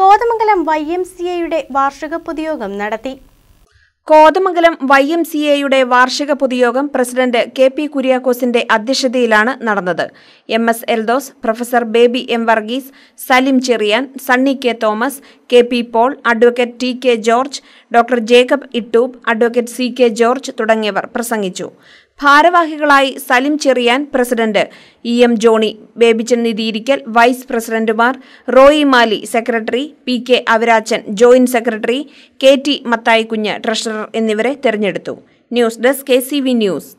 Kothamangalam Y M C എയുടെ വാർഷിക പൊതുയോഗം നടത്തി കോതമംഗലം വൈ എം സി എയുടെ വാർഷിക പൊതുയോഗം പ്രസിഡന്റ് കെ പി കുര്യാക്കോസിന്റെ അധ്യക്ഷതയിലാണ് നടന്നത് M S Eldhose professor Baby M Varghese Salim Cherian Sunny K Thomas K P Paul advocate T K George doctor Jacob Ittoop advocate C K George തുടങ്ങിയവർ പ്രസംഗിച്ചു ഭാരവാഹികളായി Salim Cherian president E M Johny Babychan Nidhiyirikkal vice പ്രസിഡന്റുമാർ Roy Mali secretary P K Avarachan joint secretary K T Mathaikunju treasurer എന്നിവരെ തെരഞ്ഞെടുത്തു ന്യൂസ് ഡെസ്ക് കെ ന്യൂസ്